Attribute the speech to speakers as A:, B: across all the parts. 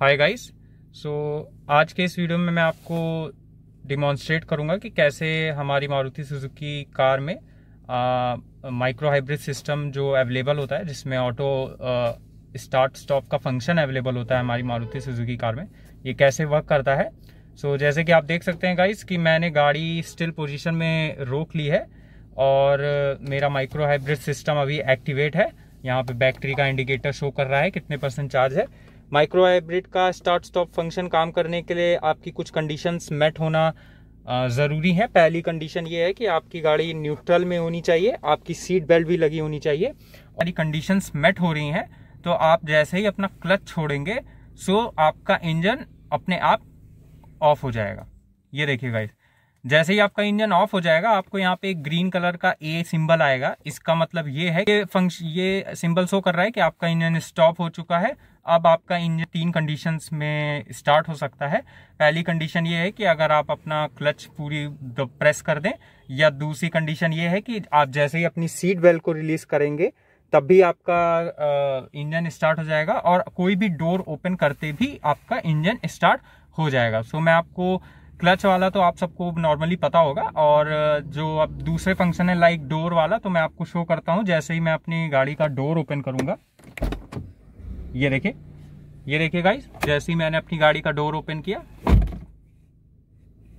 A: hi guys so आज के इस वीडियो में मैं आपको डिमॉन्स्ट्रेट करूंगा कि कैसे हमारी मारुति सुजुकी कार में माइक्रो हाइब्रिड सिस्टम जो अवेलेबल होता है जिसमें ऑटो स्टार्ट स्टॉप का फंक्शन अवेलेबल होता है हमारी मारुति सुजुकी कार में ये कैसे वर्क करता है सो so, जैसे कि आप देख सकते हैं गाइस कि मैंने गाड़ी स्टिल पोजिशन में रोक ली है और मेरा माइक्रो हाइब्रिड सिस्टम अभी एक्टिवेट है यहाँ पे बैटरी का इंडिकेटर शो कर रहा है कितने परसेंट चार्ज है माइक्रो हाइब्रिड का स्टार्ट स्टॉप फंक्शन काम करने के लिए आपकी कुछ कंडीशंस मेट होना ज़रूरी है पहली कंडीशन ये है कि आपकी गाड़ी न्यूट्रल में होनी चाहिए आपकी सीट बेल्ट भी लगी होनी चाहिए और ये कंडीशंस मेट हो रही हैं तो आप जैसे ही अपना क्लच छोड़ेंगे सो आपका इंजन अपने आप ऑफ हो जाएगा ये देखिए गाइस जैसे ही आपका इंजन ऑफ हो जाएगा आपको यहाँ पे एक ग्रीन कलर का ए सिंबल आएगा इसका मतलब ये है कि फंक्शन ये सिंबल शो कर रहा है कि आपका इंजन स्टॉप हो चुका है अब आपका इंजन तीन कंडीशंस में स्टार्ट हो सकता है पहली कंडीशन ये है कि अगर आप अपना क्लच पूरी प्रेस कर दें या दूसरी कंडीशन ये है कि आप जैसे ही अपनी सीट बेल्ट को रिलीज करेंगे तब भी आपका इंजन स्टार्ट हो जाएगा और कोई भी डोर ओपन करते भी आपका इंजन स्टार्ट हो जाएगा सो मैं आपको क्लच वाला तो आप सबको नॉर्मली पता होगा और जो अब दूसरे फंक्शन है लाइक डोर वाला तो मैं आपको शो करता हूँ जैसे ही मैं अपनी गाड़ी का डोर ओपन करूँगा ये देखिए ये देखिए गाइस जैसे ही मैंने अपनी गाड़ी का डोर ओपन किया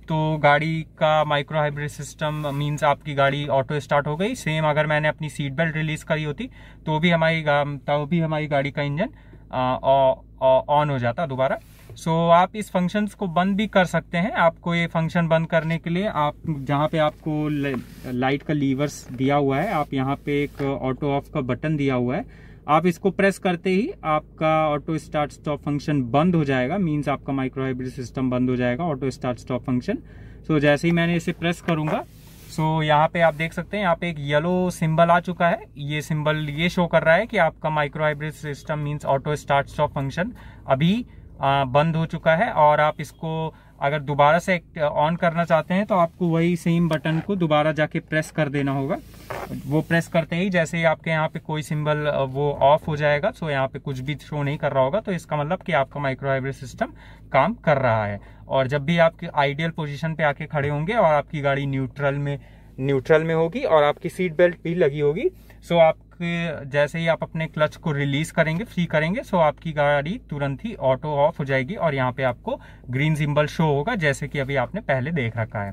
A: तो गाड़ी का माइक्रो हाइब्रिड सिस्टम मींस आपकी गाड़ी ऑटो स्टार्ट हो गई सेम अगर मैंने अपनी सीट बेल्ट रिलीज करी होती तो भी हमारी तो भी हमारी गाड़ी का इंजन ऑन हो जाता दोबारा सो so, आप इस फंक्शन को बंद भी कर सकते हैं आपको ये फंक्शन बंद करने के लिए आप जहाँ पे आपको लाइट का लीवर्स दिया हुआ है आप यहाँ पे एक ऑटो ऑफ का बटन दिया हुआ है आप इसको प्रेस करते ही आपका ऑटो स्टार्ट स्टॉप फंक्शन बंद हो जाएगा मींस आपका माइक्रो हाइब्रिड सिस्टम बंद हो जाएगा auto start stop function so जैसे ही मैंने इसे प्रेस करूंगा सो so, यहाँ पे आप देख सकते हैं यहाँ पे एक येलो सिंबल आ चुका है ये सिंबल ये शो कर रहा है कि आपका micro hybrid system means auto start stop function अभी बंद हो चुका है और आप इसको अगर दोबारा से ऑन करना चाहते हैं तो आपको वही सेम बटन को दोबारा जाके प्रेस कर देना होगा वो प्रेस करते ही जैसे ही आपके यहाँ पे कोई सिंबल वो ऑफ हो जाएगा सो तो यहाँ पे कुछ भी शो नहीं कर रहा होगा तो इसका मतलब कि आपका माइक्रो सिस्टम काम कर रहा है और जब भी आप आइडियल पोजिशन पे आके खड़े होंगे और आपकी गाड़ी न्यूट्रल में न्यूट्रल में होगी और आपकी सीट बेल्ट भी लगी होगी सो आप जैसे ही आप अपने क्लच को रिलीज करेंगे फ्री करेंगे सो आपकी गाड़ी तुरंत ही ऑटो ऑफ हो जाएगी और यहाँ पे आपको ग्रीन सिंबल शो होगा जैसे कि अभी आपने पहले देख रखा है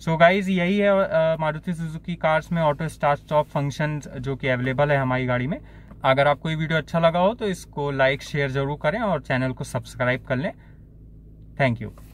A: सो so गाइज यही है मारुति सुजुकी कार्स में ऑटो स्टार्ट स्टॉप फंक्शन जो कि अवेलेबल है हमारी गाड़ी में अगर आपको ये वीडियो अच्छा लगा हो तो इसको लाइक शेयर जरूर करें और चैनल को सब्सक्राइब कर लें थैंक यू